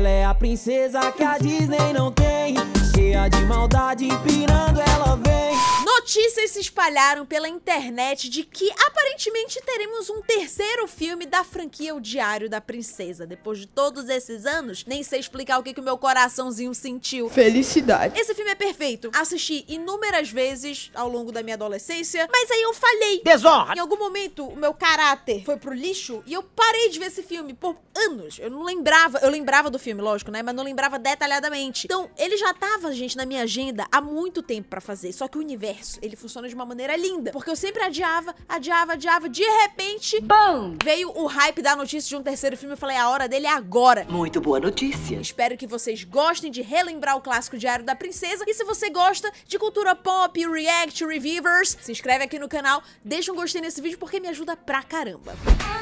Ela é a princesa que a Disney não tem Cheia de maldade, empinando ela vem Notícias se espalharam pela internet de que aparentemente teremos um terceiro filme da franquia O Diário da Princesa. Depois de todos esses anos, nem sei explicar o que, que o meu coraçãozinho sentiu. Felicidade. Esse filme é perfeito. Assisti inúmeras vezes ao longo da minha adolescência, mas aí eu falhei. Desonra! Em algum momento, o meu caráter foi pro lixo e eu parei de ver esse filme por anos. Eu não lembrava. Eu lembrava do filme, lógico, né? Mas não lembrava detalhadamente. Então, ele já tava, gente, na minha agenda há muito tempo para fazer. Só que o universo ele funciona de uma maneira linda. Porque eu sempre adiava, adiava, adiava. De repente, BAM! Veio o hype da notícia de um terceiro filme. Eu falei, a hora dele é agora. Muito boa notícia. Espero que vocês gostem de relembrar o clássico Diário da Princesa. E se você gosta de cultura pop, react, reviewers, se inscreve aqui no canal, deixa um gostei nesse vídeo porque me ajuda pra caramba. Ah!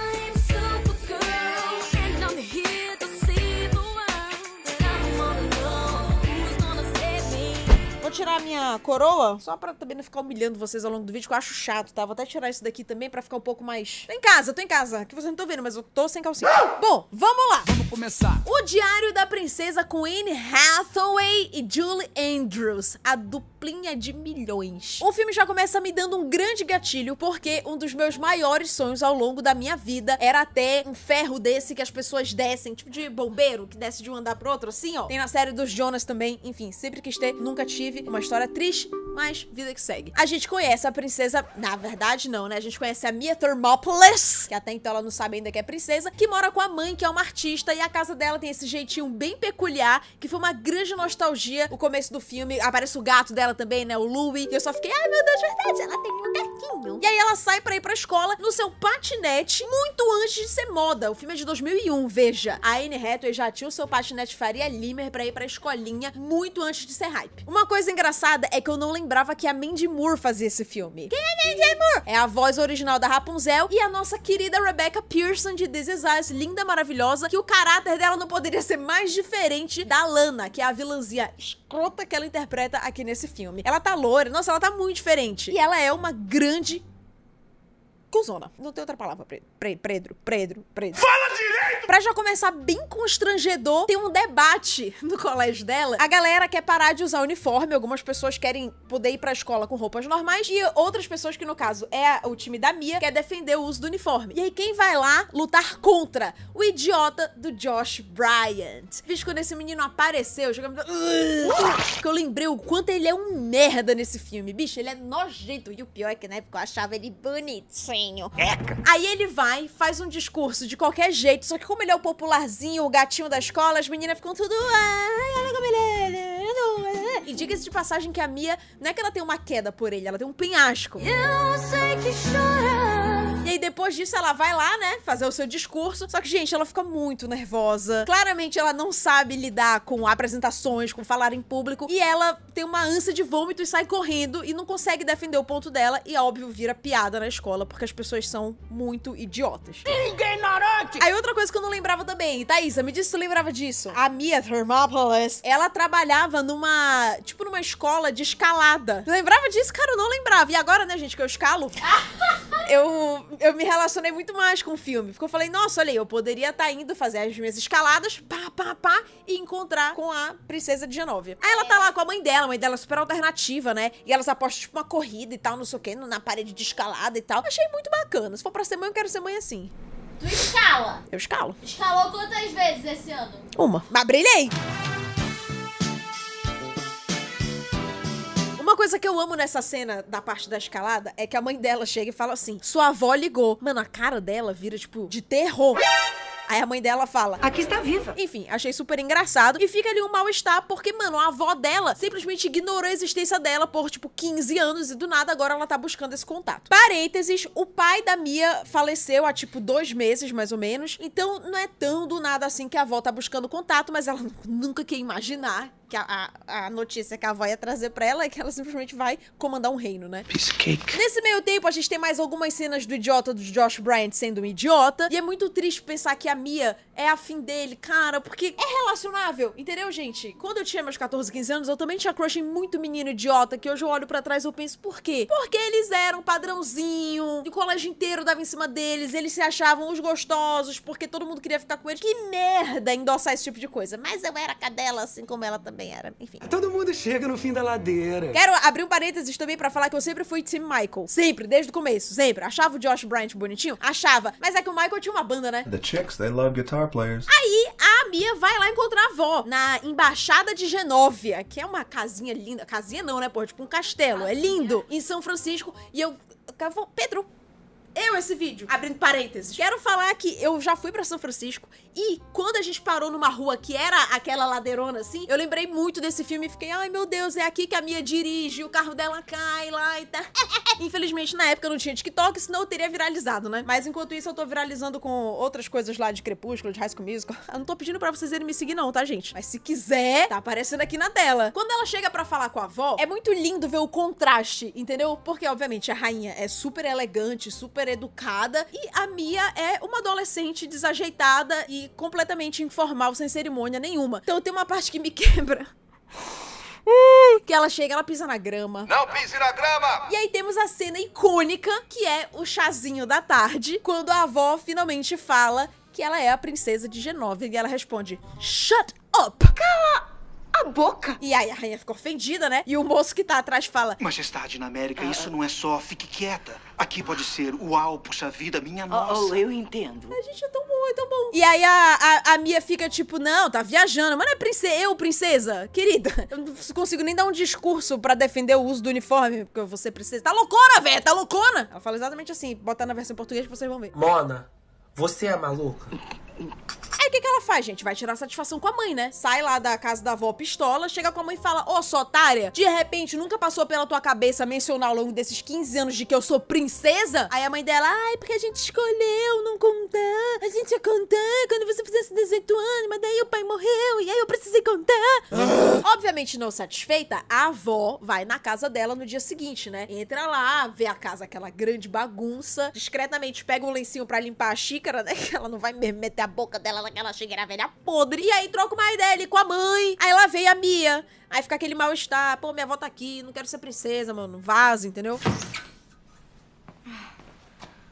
tirar minha coroa, só pra também não ficar humilhando vocês ao longo do vídeo, que eu acho chato, tá? Vou até tirar isso daqui também pra ficar um pouco mais... Tô em casa, tô em casa, que vocês não estão vendo, mas eu tô sem calcinha. Bom, vamos lá! Vamos começar! O Diário da Princesa com Anne Hathaway e Julie Andrews, a duplinha de milhões. O filme já começa me dando um grande gatilho, porque um dos meus maiores sonhos ao longo da minha vida era até um ferro desse que as pessoas descem, tipo de bombeiro, que desce de um andar pro outro, assim, ó. Tem na série dos Jonas também, enfim, sempre quis ter, nunca tive. Uma história triste, mas vida que segue. A gente conhece a princesa, na verdade não, né? A gente conhece a Mia Thermopolis, que até então ela não sabe ainda que é princesa, que mora com a mãe, que é uma artista, e a casa dela tem esse jeitinho bem peculiar, que foi uma grande nostalgia. O começo do filme, aparece o gato dela também, né? O Louie. E eu só fiquei, ai meu Deus, verdade, ela tem um gatinho. E aí ela sai pra ir pra escola no seu patinete, muito antes de ser moda. O filme é de 2001, veja. A Anne Hathaway já tinha o seu patinete Faria Limer pra ir pra escolinha, muito antes de ser hype. Uma coisa engraçada é que eu não lembrava que a Mandy Moore fazia esse filme. Quem é Mandy Moore? É a voz original da Rapunzel e a nossa querida Rebecca Pearson de This Is Us, linda, maravilhosa, que o caráter dela não poderia ser mais diferente da Lana, que é a vilãzinha escrota que ela interpreta aqui nesse filme. Ela tá loura, nossa, ela tá muito diferente. E ela é uma grande cuzona. Não tem outra palavra. Pedro. Pedro, Pedro, Pedro. Fala direito! Pra já começar bem constrangedor, tem um debate no colégio dela. A galera quer parar de usar uniforme, algumas pessoas querem poder ir pra escola com roupas normais e outras pessoas, que no caso é o time da Mia, quer defender o uso do uniforme. E aí quem vai lá lutar contra? O idiota do Josh Bryant. Bicho, quando esse menino apareceu, eu cheguei... que eu lembrei o quanto ele é um merda nesse filme. Bicho, ele é nojento. E o pior é que na época eu achava ele bonito. Eca. Aí ele vai, faz um discurso de qualquer jeito, só que como ele é o popularzinho, o gatinho da escola, as meninas ficam tudo... É, é, é. E diga-se de passagem que a Mia, não é que ela tem uma queda por ele, ela tem um penhasco. Eu sei que chora depois disso ela vai lá, né, fazer o seu discurso. Só que, gente, ela fica muito nervosa. Claramente ela não sabe lidar com apresentações, com falar em público. E ela tem uma ânsia de vômito e sai correndo e não consegue defender o ponto dela. E, óbvio, vira piada na escola, porque as pessoas são muito idiotas. Ignorante! Aí outra coisa que eu não lembrava também. Thaisa, me disse se tu lembrava disso. A Mia Thermopolis, ela trabalhava numa, tipo, numa escola de escalada. Lembrava disso, cara? Eu não lembrava. E agora, né, gente, que eu escalo, eu, eu eu me relacionei muito mais com o filme. Porque eu falei, nossa, olha aí, eu poderia estar tá indo fazer as minhas escaladas, pá, pá, pá, e encontrar com a princesa de Genovia. Aí ela tá lá com a mãe dela, a mãe dela é super alternativa, né? E elas apostam, tipo, uma corrida e tal, não sei o quê, na parede de escalada e tal. Achei muito bacana. Se for pra ser mãe, eu quero ser mãe assim. Tu escala? Eu escalo. Escalou quantas vezes esse ano? Uma. Mas brilhei! Uma coisa que eu amo nessa cena da parte da escalada é que a mãe dela chega e fala assim: sua avó ligou. Mano, a cara dela vira, tipo, de terror. Aí a mãe dela fala: Aqui está viva. Enfim, achei super engraçado. E fica ali um mal-estar, porque, mano, a avó dela simplesmente ignorou a existência dela por, tipo, 15 anos e do nada agora ela tá buscando esse contato. Parênteses: o pai da Mia faleceu há, tipo, dois meses mais ou menos. Então não é tão do nada assim que a avó tá buscando contato, mas ela nunca quer imaginar que a, a, notícia que a avó ia trazer pra ela é que ela simplesmente vai comandar um reino, né? cake. Nesse meio tempo, a gente tem mais algumas cenas do idiota do Josh Bryant sendo um idiota. E é muito triste pensar que a Mia é afim dele, cara, porque é relacionável, entendeu, gente? Quando eu tinha meus 14, 15 anos, eu também tinha crush em muito menino idiota, que hoje eu olho pra trás e eu penso, por quê? Porque eles eram padrãozinho, o colégio inteiro dava em cima deles, eles se achavam os gostosos, porque todo mundo queria ficar com eles. Que merda endossar esse tipo de coisa. Mas eu era cadela, assim como ela também também era, enfim. Todo mundo chega no fim da ladeira. Quero abrir um parênteses também para falar que eu sempre fui Tim Michael. Sempre, desde o começo, sempre. Achava o Josh Bryant bonitinho? Achava. Mas é que o Michael tinha uma banda, né? The chicks, they love guitar players. Aí, a Mia vai lá encontrar a avó, na Embaixada de Genóvia, que é uma casinha linda. Casinha não, né, pô? Tipo um castelo. Ah, é lindo. É. Em São Francisco. E eu... Pedro, eu esse vídeo. Abrindo parênteses. Quero falar que eu já fui pra São Francisco e quando a gente parou numa rua que era aquela ladeirona assim, eu lembrei muito desse filme e fiquei, ai meu Deus, é aqui que a Mia dirige, o carro dela cai lá e tá. Infelizmente, na época eu não tinha TikTok, senão eu teria viralizado, né? Mas enquanto isso, eu tô viralizando com outras coisas lá de Crepúsculo, de High School Musical. Eu não tô pedindo pra vocês irem me seguir não, tá, gente? Mas se quiser, tá aparecendo aqui na tela. Quando ela chega pra falar com a avó, é muito lindo ver o contraste, entendeu? Porque, obviamente, a rainha é super elegante, super super educada. E a Mia é uma adolescente desajeitada e completamente informal, sem cerimônia nenhuma. Então tem uma parte que me quebra. Que ela chega, ela pisa na grama. Não pise na grama! E aí temos a cena icônica, que é o chazinho da tarde, quando a avó finalmente fala que ela é a princesa de Genova e ela responde: Shut up! Cala a boca. E aí a rainha ficou ofendida, né? E o moço que tá atrás fala: Majestade, na América, ah, isso não é só fique quieta. Aqui pode ser uau, puxa vida, minha oh, oh nossa. Oh, eu entendo. A gente é tão bom, é tão bom. E aí a, a, a Mia fica tipo: Não, tá viajando. Mas não é princesa, eu, princesa? Querida, eu não consigo nem dar um discurso pra defender o uso do uniforme, porque você precisa. Tá loucona, velho, tá loucona. Ela fala exatamente assim: Bota na versão portuguesa que vocês vão ver. Mona, você é maluca? o que, que ela faz, gente? Vai tirar satisfação com a mãe, né? Sai lá da casa da avó pistola, chega com a mãe e fala: Ô, oh, sua otária, de repente nunca passou pela tua cabeça mencionar ao longo desses 15 anos de que eu sou princesa? Aí a mãe dela, ai, porque a gente escolheu não contar. A gente ia contar quando você fizesse 18 anos, mas daí o pai morreu e aí eu precisei contar. Ah. Obviamente não satisfeita, a avó vai na casa dela no dia seguinte, né? Entra lá, vê a casa aquela grande bagunça, discretamente pega um lencinho para limpar a xícara, né? Que ela não vai meter a boca dela na ela chega era velha podre. E aí troca uma ideia ali com a mãe. Aí ela veio a Mia. Aí fica aquele mal-estar. Pô, minha avó tá aqui, não quero ser princesa, mano. Vaza, entendeu?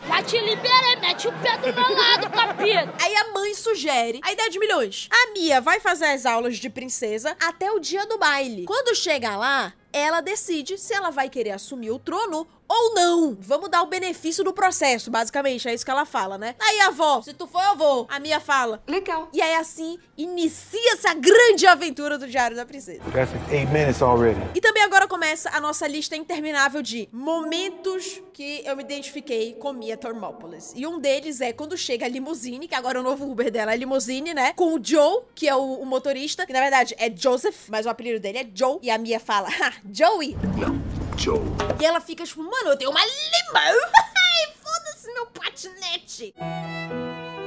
Já te liberei, mete o pé do meu lado, capeta. Aí a mãe sugere a ideia de milhões. A Mia vai fazer as aulas de princesa até o dia do baile. Quando chega lá, ela decide se ela vai querer assumir o trono ou não. Vamos dar o benefício do processo, basicamente. É isso que ela fala, né? Aí, avó, se tu for, eu vou. A minha fala. Legal. E aí, assim, inicia-se a grande aventura do Diário da Princesa. That's eight minutes already. E também agora começa a nossa lista interminável de momentos que eu me identifiquei com Mia Thermopolis. E um deles é quando chega a limusine, que agora é o novo Uber dela é limusine, né? Com o Joe, que é o, o motorista, que na verdade é Joseph, mas o apelido dele é Joe. E a Mia fala, ha, Joey. Não. Joe. E ela fica tipo, mano, eu tenho uma limão! Foda-se meu patinete!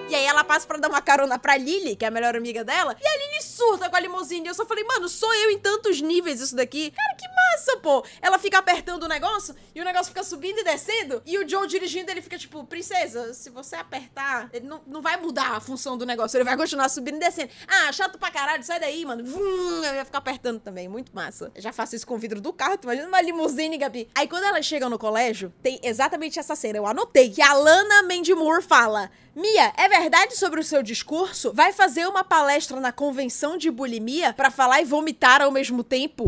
E aí ela passa pra dar uma carona pra Lily, que é a melhor amiga dela. E a Lily surta com a limousine. Eu só falei, mano, sou eu em tantos níveis isso daqui. Cara, que massa, pô. Ela fica apertando o negócio e o negócio fica subindo e descendo. E o Joe dirigindo, ele fica tipo, princesa, se você apertar, ele não, não vai mudar a função do negócio. Ele vai continuar subindo e descendo. Ah, chato pra caralho, sai daí, mano. Vum, eu ia ficar apertando também. Muito massa. Eu já faço isso com o vidro do carro. Tu imagina uma limusine, Gabi. Aí quando ela chega no colégio, tem exatamente essa cena. Eu anotei que a Lana Mandy Moore fala. Mia, é verdade sobre o seu discurso? Vai fazer uma palestra na convenção de bulimia para falar e vomitar ao mesmo tempo?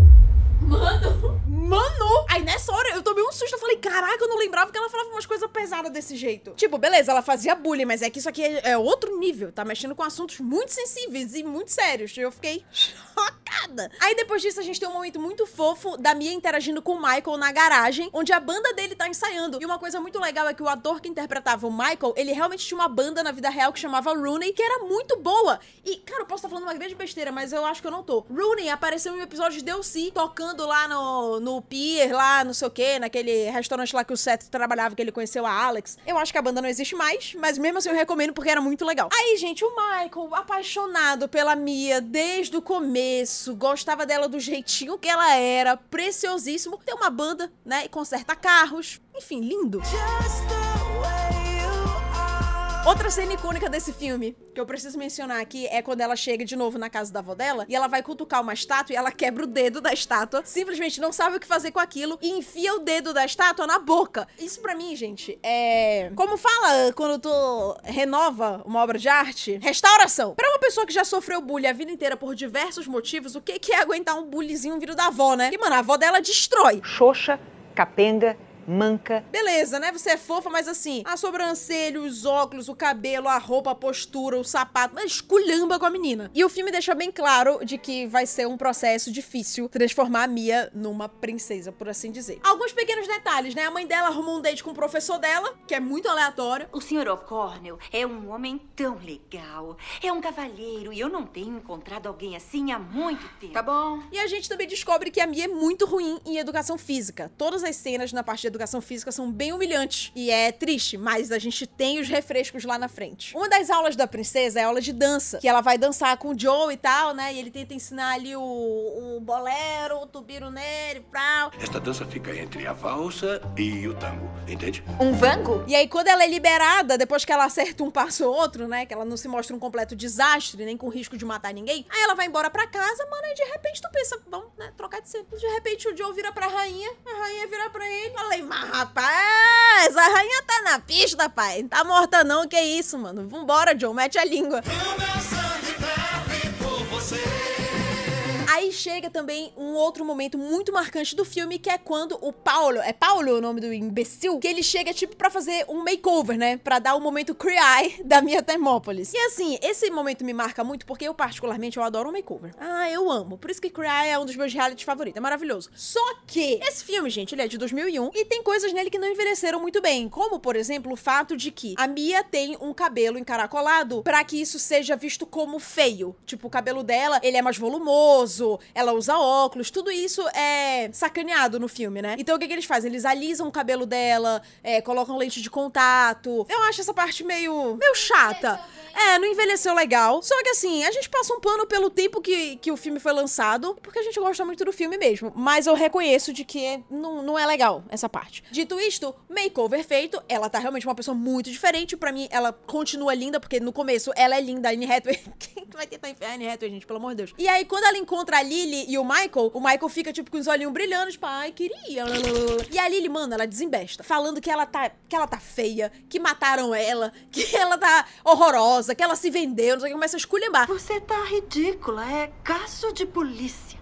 Mano, Mano! Aí nessa hora eu tomei um susto. Eu falei, caraca, eu não lembrava que ela falava umas coisas pesadas desse jeito. Tipo, beleza, ela fazia bullying, mas é que isso aqui é, é outro nível. Tá mexendo com assuntos muito sensíveis e muito sérios. Eu fiquei chocada. Aí depois disso a gente tem um momento muito fofo da Mia interagindo com o Michael na garagem, onde a banda dele tá ensaiando. E uma coisa muito legal é que o ator que interpretava o Michael, ele realmente tinha uma banda na vida real que chamava Rooney, que era muito boa. E, cara, eu posso estar tá falando uma grande besteira, mas eu acho que eu não tô. Rooney apareceu em um episódio de Delcy tocando lá no, no pier lá, não sei o quê, naquele restaurante lá que o Seth trabalhava, que ele conheceu a Alex. Eu acho que a banda não existe mais, mas mesmo assim eu recomendo porque era muito legal. Aí, gente, o Michael, apaixonado pela Mia desde o começo, gostava dela do jeitinho que ela era, preciosíssimo. Tem uma banda, né, e conserta carros. Enfim, lindo. Just Outra cena icônica desse filme que eu preciso mencionar aqui é quando ela chega de novo na casa da avó dela e ela vai cutucar uma estátua e ela quebra o dedo da estátua, simplesmente não sabe o que fazer com aquilo e enfia o dedo da estátua na boca. Isso para mim, gente, é. Como fala ah, quando tu renova uma obra de arte? Restauração. Para uma pessoa que já sofreu bullying a vida inteira por diversos motivos, o que, que é aguentar um bullyingzinho vindo da avó, né? E, mano, a avó dela destrói. Xoxa, capenga manca. Beleza, né? Você é fofa, mas assim, a sobrancelha, os óculos, o cabelo, a roupa, a postura, o sapato, mas esculhamba com a menina. E o filme deixa bem claro de que vai ser um processo difícil transformar a Mia numa princesa, por assim dizer. Alguns pequenos detalhes, né? A mãe dela arrumou um date com o professor dela, que é muito aleatório. O Sr. O'Connell é um homem tão legal. É um cavalheiro e eu não tenho encontrado alguém assim há muito tempo. Tá bom. E a gente também descobre que a Mia é muito ruim em educação física. Todas as cenas na parte de educação educação física são bem humilhantes. E é triste, mas a gente tem os refrescos lá na frente. Uma das aulas da princesa é a aula de dança, que ela vai dançar com o Joe e tal, né? E ele tenta ensinar ali o, o bolero, o tubiro nele, pau. Esta dança fica entre a valsa e o tango, entende? Um vango? E aí, quando ela é liberada, depois que ela acerta um passo ou outro, né? Que ela não se mostra um completo desastre, nem com risco de matar ninguém. Aí ela vai embora pra casa, mano, e de repente tu pensa, vamos, né, trocar de cena. De repente o Joe vira pra rainha, a rainha vira pra ele, ela mas rapaz, a rainha tá na pista, pai. tá morta não, que isso, mano. Vambora, John, mete a língua. Meu sangue é tá por você. Aí chega também um outro momento muito marcante do filme, que é quando o Paulo, é Paulo o nome do imbecil, que ele chega tipo para fazer um makeover, né, para dar o um momento cry da minha Termópolis. E assim, esse momento me marca muito porque eu particularmente eu adoro um makeover. Ah, eu amo. Por isso que cry é um dos meus reality favoritos, é maravilhoso. Só que esse filme, gente, ele é de 2001 e tem coisas nele que não envelheceram muito bem, como por exemplo o fato de que a Mia tem um cabelo encaracolado para que isso seja visto como feio. Tipo, o cabelo dela, ele é mais volumoso, sorriso, ela usa óculos, tudo isso é sacaneado no filme, né? Então o que, que eles fazem? Eles alisam o cabelo dela, é, colocam lente de contato. Eu acho essa parte meio, meio chata. É, não envelheceu legal. Só que assim, a gente passa um pano pelo tempo que, que o filme foi lançado, porque a gente gosta muito do filme mesmo. Mas eu reconheço de que não, não é legal essa parte. Dito isto, makeover feito, ela tá realmente uma pessoa muito diferente. para mim, ela continua linda, porque no começo ela é linda, a Anne Hathaway. Quem vai tentar enfiar a Anne Hathaway, gente? Pelo amor de Deus. E aí, quando ela encontra encontra a Lily e o Michael, o Michael fica, tipo, com os olhinhos brilhando, tipo, ai, queria. E a Lily, mano, ela desembesta, falando que ela tá, que ela tá feia, que mataram ela, que ela tá horrorosa, que ela se vendeu, não sei o que, começa a esculhambar. Você tá ridícula, é caso de polícia.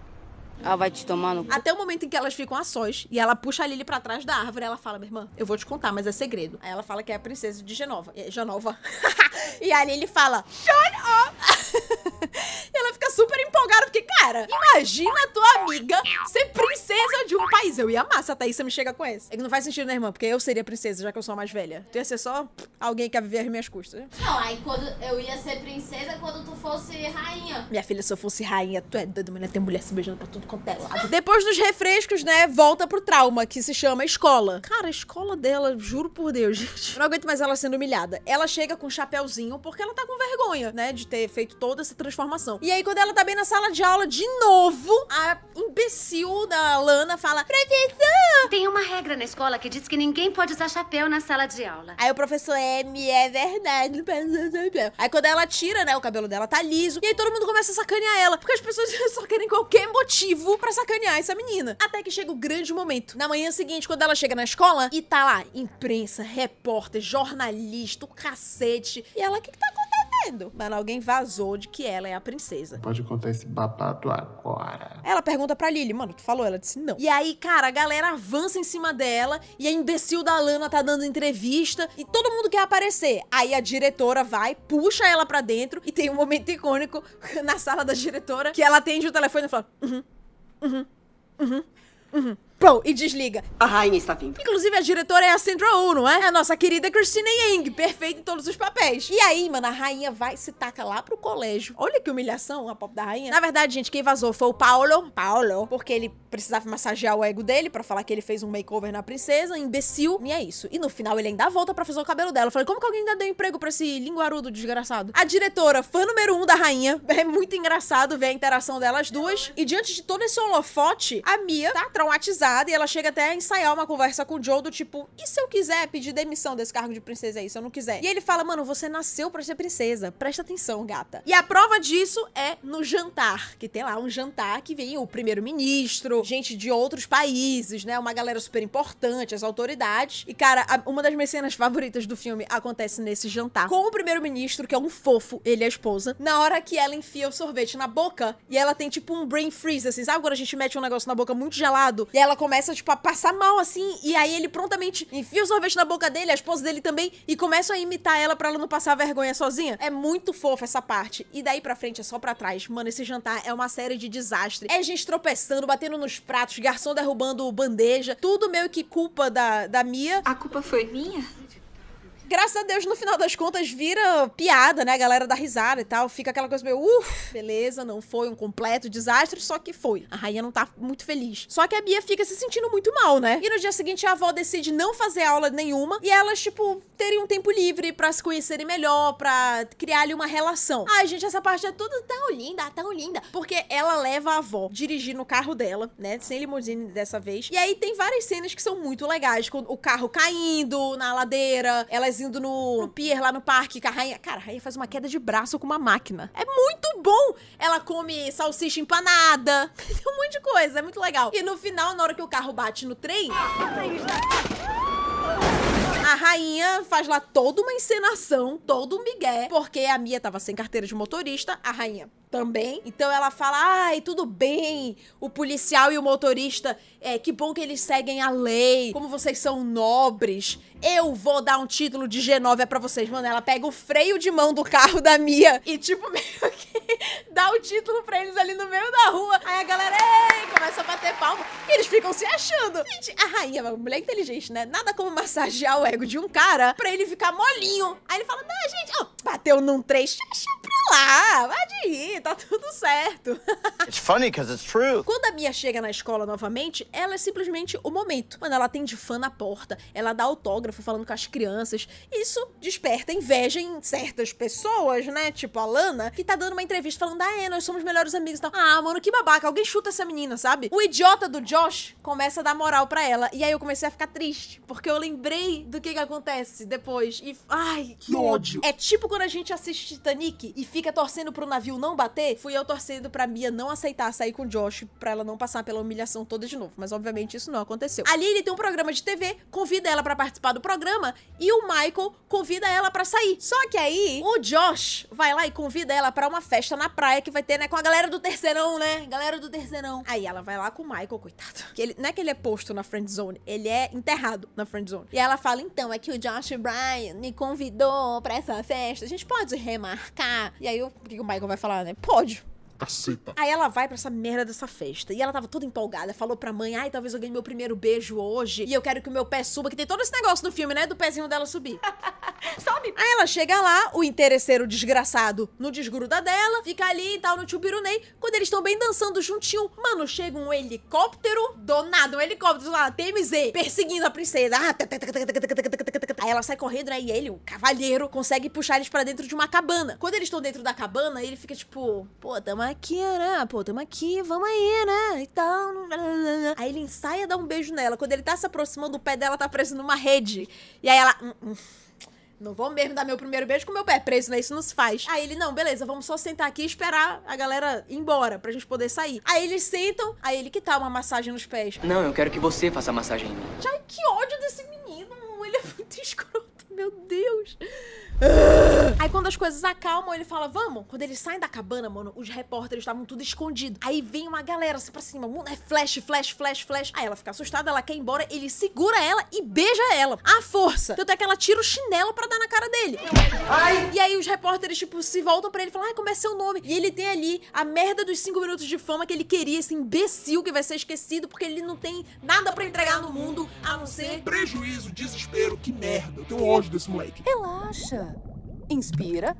Ela vai te tomar no... Até o momento em que elas ficam a sós e ela puxa a Lily pra trás da árvore, ela fala, minha irmã, eu vou te contar, mas é segredo. Aí ela fala que é a princesa de Genova. É, Genova. e a Lily fala, shut up! e ela fica super empolgada, porque, cara, imagina a tua amiga ser princesa de um país. Eu ia amar se a Thaísa me chega com essa. É que não faz sentido, né, irmã? Porque eu seria princesa, já que eu sou a mais velha. Tu ia ser só alguém que ia viver às minhas custas. Né? Não, aí quando eu ia ser princesa quando tu fosse rainha. Minha filha, se eu fosse rainha, tu é doida, mulher tem mulher se beijando pra tudo quanto é lado. Depois dos refrescos, né, volta pro trauma, que se chama escola. Cara, a escola dela, juro por Deus, gente. Eu não aguento mais ela sendo humilhada. Ela chega com um chapéuzinho porque ela tá com vergonha, né, de ter feito toda essa essa transformação. E aí, quando ela tá bem na sala de aula, de novo, a imbecil da Lana fala: Professor! Tem uma regra na escola que diz que ninguém pode usar chapéu na sala de aula. Aí o professor é, me é verdade. Aí quando ela tira, né, o cabelo dela tá liso. E aí todo mundo começa a sacanear ela. Porque as pessoas só querem qualquer motivo para sacanear essa menina. Até que chega o grande momento. Na manhã seguinte, quando ela chega na escola, e tá lá imprensa, repórter, jornalista, o cacete. E ela, o que, que tá acontecendo? segredo. Mano, alguém vazou de que ela é a princesa. Pode contar esse babado agora. Ela pergunta pra Lily, mano, tu falou? Ela disse não. E aí, cara, a galera avança em cima dela e a imbecil da Lana tá dando entrevista e todo mundo quer aparecer. Aí a diretora vai, puxa ela pra dentro e tem um momento icônico na sala da diretora que ela atende o telefone e fala: uhum, uhum, uhum, uhum. Pro, e desliga. A rainha está vindo. Inclusive, a diretora é a Sandra Oh, não é? A nossa querida Christina Yang, perfeita em todos os papéis. E aí, mano, a rainha vai se taca lá pro colégio. Olha que humilhação, a pop da rainha. Na verdade, gente, quem vazou foi o Paulo. Paulo. Porque ele precisava massagear o ego dele para falar que ele fez um makeover na princesa, imbecil. E é isso. E no final, ele ainda volta para fazer o cabelo dela. Eu falei, como que alguém ainda deu emprego pra esse linguarudo desgraçado? A diretora, fã número um da rainha. É muito engraçado ver a interação delas duas. E diante de todo esse holofote, a Mia tá traumatizada e ela chega até a ensaiar uma conversa com o Joe do tipo, e se eu quiser pedir demissão desse cargo de princesa aí, se eu não quiser? E ele fala, mano, você nasceu pra ser princesa, presta atenção, gata. E a prova disso é no jantar, que tem lá um jantar que vem o primeiro-ministro, gente de outros países, né, uma galera super importante, as autoridades. E, cara, a, uma das minhas cenas favoritas do filme acontece nesse jantar, com o primeiro-ministro, que é um fofo, ele é a esposa, na hora que ela enfia o sorvete na boca e ela tem tipo um brain freeze, assim, sabe quando a gente mete um negócio na boca muito gelado e ela começa, tipo, a passar mal, assim, e aí ele prontamente enfia o sorvete na boca dele, a esposa dele também, e começa a imitar ela para ela não passar vergonha sozinha. É muito fofo essa parte. E daí pra frente é só pra trás. Mano, esse jantar é uma série de desastre. É gente tropeçando, batendo nos pratos, garçom derrubando bandeja, tudo meio que culpa da, da Mia. A culpa foi minha? Graças a Deus, no final das contas, vira piada, né? A galera dá risada e tal. Fica aquela coisa meio, uff, beleza, não foi um completo desastre, só que foi. A rainha não tá muito feliz. Só que a Bia fica se sentindo muito mal, né? E no dia seguinte, a avó decide não fazer aula nenhuma e elas, tipo, terem um tempo livre para se conhecerem melhor, para criar ali uma relação. Ai, gente, essa parte é tudo tão linda, tão linda. Porque ela leva a avó dirigir no carro dela, né? Sem limusine dessa vez. E aí tem várias cenas que são muito legais, com o carro caindo na ladeira, elas indo no, no pier lá no parque, com a rainha. Cara, a rainha faz uma queda de braço com uma máquina. É muito bom! Ela come salsicha empanada, tem um monte de coisa, é muito legal. E no final, na hora que o carro bate no trem. Ah, tá a rainha faz lá toda uma encenação, todo um migué, porque a Mia tava sem carteira de motorista, a rainha também. Então ela fala: ai, tudo bem, o policial e o motorista, é, que bom que eles seguem a lei, como vocês são nobres, eu vou dar um título de Genóvia para vocês. Mano, ela pega o freio de mão do carro da Mia e, tipo, meio que dá o título pra eles ali no meio da rua. Aí a galera, ei, começa a bater palma. E eles ficam se achando. Gente, a rainha, é uma mulher inteligente, né? Nada como massagear o ego de um cara pra ele ficar molinho. Aí ele fala, não, gente, ó, oh, bateu num três, deixa pra lá, pode ir, tá tudo certo. It's funny because it's true. Quando a Mia chega na escola novamente, ela é simplesmente o momento. Mano, ela tem de fã na porta, ela dá autógrafo falando com as crianças. Isso desperta inveja em certas pessoas, né? Tipo a Lana, que tá dando uma entrevista entrevista falando, ah, é, nós somos melhores amigos e tal. Ah, mano, que babaca, alguém chuta essa menina, sabe? O idiota do Josh começa a dar moral pra ela. E aí eu comecei a ficar triste, porque eu lembrei do que que acontece depois. E, ai, que ódio. É tipo quando a gente assiste Titanic e fica torcendo pro navio não bater. Fui eu torcendo pra Mia não aceitar sair com o Josh pra ela não passar pela humilhação toda de novo. Mas obviamente isso não aconteceu. Ali ele tem um programa de TV, convida ela para participar do programa e o Michael convida ela para sair. Só que aí o Josh vai lá e convida ela para uma festa festa na praia que vai ter, né? Com a galera do terceirão, né? Galera do terceirão. Aí ela vai lá com o Michael, coitado. Que ele, não é que ele é posto na friend zone, ele é enterrado na friend zone. E ela fala: então, é que o Josh Bryan me convidou pra essa festa. A gente pode remarcar? E aí o que o Michael vai falar, né? Pode. aceita Aí ela vai para essa merda dessa festa. E ela tava toda empolgada, falou pra mãe: ai, talvez eu ganhe meu primeiro beijo hoje. E eu quero que o meu pé suba, que tem todo esse negócio do filme, né? Do pezinho dela subir. Sobe! Aí ela chega lá, o interesseiro desgraçado no desgruda dela, fica ali e tal no Tchubirunei. Quando eles estão bem dançando juntinho, mano, chega um helicóptero do nada, um helicóptero lá, TMZ, perseguindo a princesa. Ah, Aí ela sai correndo, né? E ele, o cavalheiro, consegue puxar eles para dentro de uma cabana. Quando eles estão dentro da cabana, ele fica tipo, pô, tamo aqui, né? Pô, tamo aqui, vamos aí, né? E tal. Aí ele ensaia dar um beijo nela. Quando ele tá se aproximando, o pé dela tá preso numa rede. E aí ela. Não vou mesmo dar meu primeiro beijo com meu pé preso, né? Isso nos faz. Aí ele, não, beleza, vamos só sentar aqui e esperar a galera ir embora pra gente poder sair. Aí eles sentam, aí ele, que tal uma massagem nos pés? Não, eu quero que você faça massagem em mim. Ai, que ódio desse menino, ele é muito escroto, meu Deus. Aí quando as coisas acalmam, ele fala, vamos. Quando eles saem da cabana, mano, os repórteres estavam tudo escondido. Aí vem uma galera assim pra cima, é flash, flash, flash, flash. Aí ela fica assustada, ela quer ir embora, ele segura ela e beija ela. A força. Tanto é que ela tira o chinelo pra dar na cara dele. Ai. E aí os repórteres, tipo, se voltam pra ele e falam, ai, como é seu nome? E ele tem ali a merda dos cinco minutos de fama que ele queria, esse imbecil que vai ser esquecido, porque ele não tem nada pra entregar no mundo, a não ser... Prejuízo, desespero, que merda. Eu tenho ódio desse moleque. Relaxa inspira.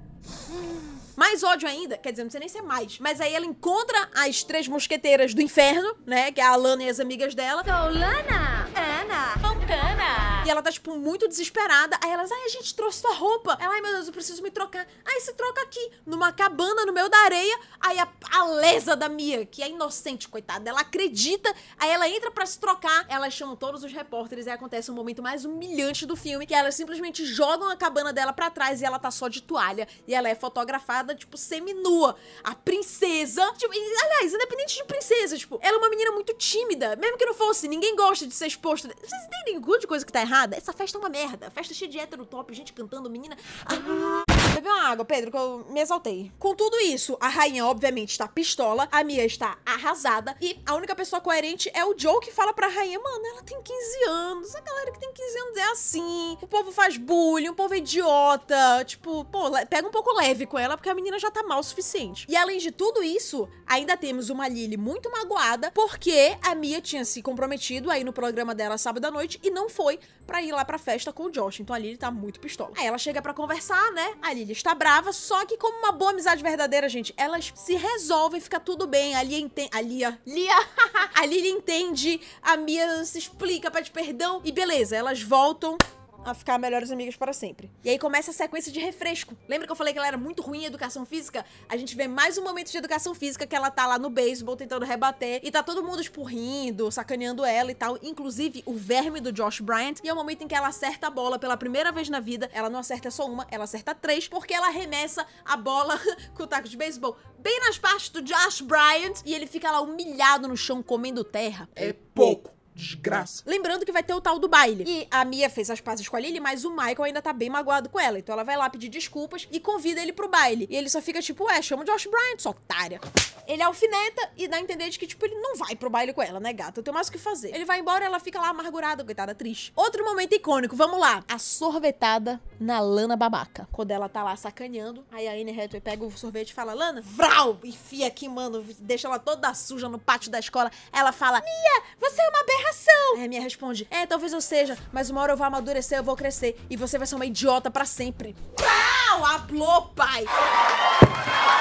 Mais ódio ainda, quer dizer, não sei nem ser mais. Mas aí ela encontra as três mosqueteiras do inferno, né? Que é a Alana e as amigas dela. Sou Lana! Ana! Fontana! E ela tá, tipo, muito desesperada. Aí elas, ai, a gente trouxe tua roupa. Ela, ai, meu Deus, eu preciso me trocar. Aí se troca aqui, numa cabana no meio da areia. Aí a, a lesa da Mia, que é inocente, coitada, ela acredita. Aí ela entra para se trocar. Elas chamam todos os repórteres e acontece um momento mais humilhante do filme, que elas simplesmente jogam a cabana dela para trás e ela tá só de toalha. E ela é fotografada, tipo, seminua. A princesa. Tipo, aliás, independente de princesa, tipo, ela é uma menina muito tímida. Mesmo que não fosse, ninguém gosta de ser exposto. Vocês entendem o de coisa que tá errada? errada. Essa festa é uma merda. Festa cheia de hétero top, gente cantando, menina. Ah. Bebe uma água, Pedro, que eu me exaltei. Com tudo isso, a rainha, obviamente, está pistola, a Mia está arrasada, e a única pessoa coerente é o Joe que fala pra rainha, mano, ela tem 15 anos, a galera que tem 15 anos é assim, o povo faz bullying, o povo é idiota, tipo, pô, pega um pouco leve com ela, porque a menina já tá mal o suficiente. E além de tudo isso, ainda temos uma Lily muito magoada, porque a Mia tinha se comprometido aí no programa dela sábado à noite, e não foi pra ir lá pra festa com o Josh, então a Lily tá muito pistola. Aí ela chega pra conversar, né, a Lily está brava, só que como uma boa amizade verdadeira, gente, elas se resolvem, fica tudo bem. A Lia entende... A Lia... Lia... a Lily entende, a Mia se explica, pede perdão e beleza, elas voltam a ficar melhores amigas para sempre. E aí começa a sequência de refresco. Lembra que eu falei que ela era muito ruim em educação física? A gente vê mais um momento de educação física que ela tá lá no beisebol tentando rebater e tá todo mundo, espurrindo, tipo, sacaneando ela e tal. Inclusive o verme do Josh Bryant. E é o momento em que ela acerta a bola pela primeira vez na vida. Ela não acerta só uma, ela acerta três, porque ela arremessa a bola com o taco de beisebol bem nas partes do Josh Bryant e ele fica lá humilhado no chão comendo terra. É pouco desgraça. Lembrando que vai ter o tal do baile. E a Mia fez as pazes com a Lily, mas o Michael ainda tá bem magoado com ela. Então ela vai lá pedir desculpas e convida ele pro baile. E ele só fica tipo, ué, chama o Josh Bryant, sua otária. Ele alfineta e dá a entender de que, tipo, ele não vai pro baile com ela, né, gata? Eu tenho mais o que fazer. Ele vai embora e ela fica lá amargurada, coitada, triste. Outro momento icônico, vamos lá. A sorvetada na Lana babaca. Quando ela tá lá sacaneando, aí a Anne Hathaway pega o sorvete e fala, Lana, vral! Enfia aqui, mano, deixa ela toda suja no pátio da escola. Ela fala, Mia, você é uma berra coração! É, A Hermione responde: É, talvez eu seja, mas uma hora eu vou amadurecer, eu vou crescer. E você vai ser uma idiota para sempre. Não pai!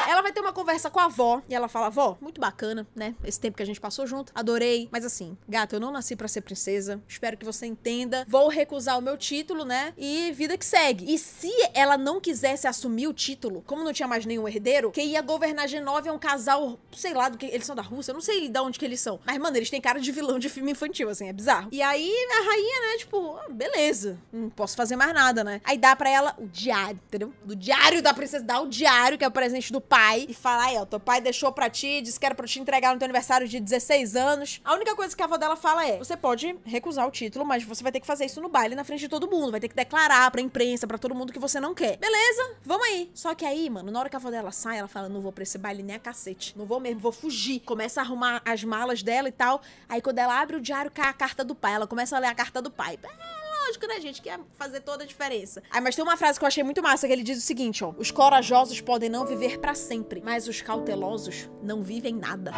Ela vai ter uma conversa com a avó e ela fala: avó, muito bacana, né? Esse tempo que a gente passou junto, adorei. Mas assim, gata, eu não nasci para ser princesa. Espero que você entenda. Vou recusar o meu título, né? E vida que segue. E se ela não quisesse assumir o título, como não tinha mais nenhum herdeiro, quem ia governar G9 é um casal, sei lá, do que eles são da Rússia, eu não sei de onde que eles são. Mas, mano, eles têm cara de vilão de filme infantil, assim, é bizarro. E aí a rainha, né, tipo, ah, beleza, não posso fazer mais nada, né? Aí dá para ela o diário, entendeu? do diário da princesa, dá o diário, que é o presente do pai, e fala: aí, ó, teu pai deixou pra ti, disse que era pra te entregar no teu aniversário de 16 anos. A única coisa que a avó dela fala é: você pode recusar o título, mas você vai ter que fazer isso no baile na frente de todo mundo, vai ter que declarar pra imprensa, pra todo mundo que você não quer. Beleza, vamos aí. Só que aí, mano, na hora que a avó dela sai, ela fala: não vou pra esse baile nem a cacete, não vou mesmo, vou fugir. Começa a arrumar as malas dela e tal. Aí quando ela abre o diário, cai a carta do pai, ela começa a ler a carta do pai. Ah, lógico, né, gente? Que ia é fazer toda a diferença. Ah, mas tem uma frase que eu achei muito massa, que ele diz o seguinte, ó. Os corajosos podem não viver para sempre, mas os cautelosos não vivem nada.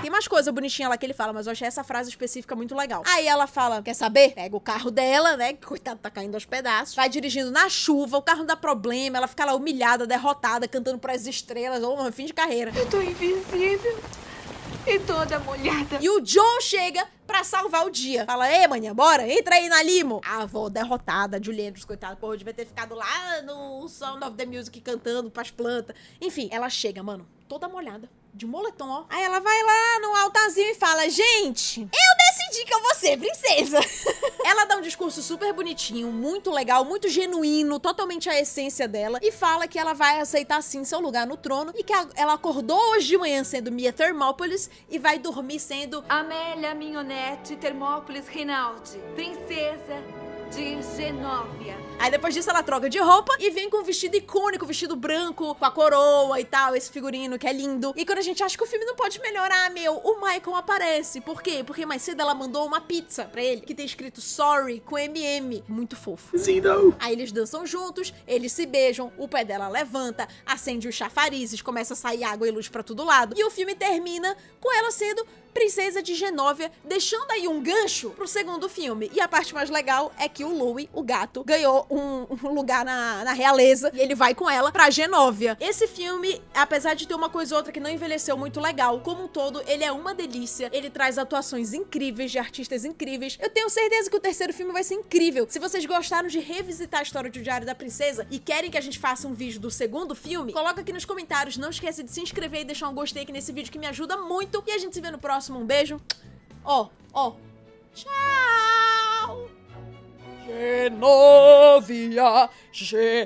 Tem mais coisa bonitinha lá que ele fala, mas eu achei essa frase específica muito legal. Aí ela fala, quer saber? Pega o carro dela, né? Que Coitado, tá caindo aos pedaços. Vai dirigindo na chuva, o carro não dá problema, ela fica lá humilhada, derrotada, cantando pras estrelas, ou fim de carreira. Eu tô invisível e toda molhada. E o John chega pra salvar o dia. Fala, ei, maninha, bora, entra aí na limo. A avó derrotada, Juliana Andrews, coitada, porra, devia ter ficado lá no Sound of the Music cantando pras plantas. Enfim, ela chega, mano, toda molhada de moletom, ó. Aí ela vai lá no altarzinho e fala: Gente, eu é você, princesa. Ela dá um discurso super bonitinho, muito legal, muito genuíno, totalmente a essência dela, e fala que ela vai aceitar sim seu lugar no trono e que ela acordou hoje de manhã sendo Mia Thermópolis e vai dormir sendo Amélia Mignonette Thermópolis Reinaldi, princesa de Zenóvia. Aí depois disso ela troca de roupa e vem com um vestido icônico, um vestido branco, com a coroa e tal, esse figurino que é lindo. E quando a gente acha que o filme não pode melhorar, meu, o Michael aparece. Por quê? Porque mais cedo ela mandou uma pizza pra ele, que tem escrito Sorry com MM. Muito fofo. Sim, não. Aí eles dançam juntos, eles se beijam, o pé dela levanta, acende os chafarizes, começa a sair água e luz para todo lado. E o filme termina com ela sendo princesa de Genóvia, deixando aí um gancho pro segundo filme. E a parte mais legal é que o Louie, o gato, ganhou um, um lugar na, na, realeza e ele vai com ela pra Genóvia. Esse filme, apesar de ter uma coisa ou outra que não envelheceu muito legal, como um todo, ele é uma delícia. Ele traz atuações incríveis de artistas incríveis. Eu tenho certeza que o terceiro filme vai ser incrível. Se vocês gostaram de revisitar a história de Diário da Princesa e querem que a gente faça um vídeo do segundo filme, coloca aqui nos comentários. Não esquece de se inscrever e deixar um gostei aqui nesse vídeo que me ajuda muito. E a gente se vê no próximo próxima, um beijo. Ó, oh, ó. Oh. Tchau! Genovia! Genovia!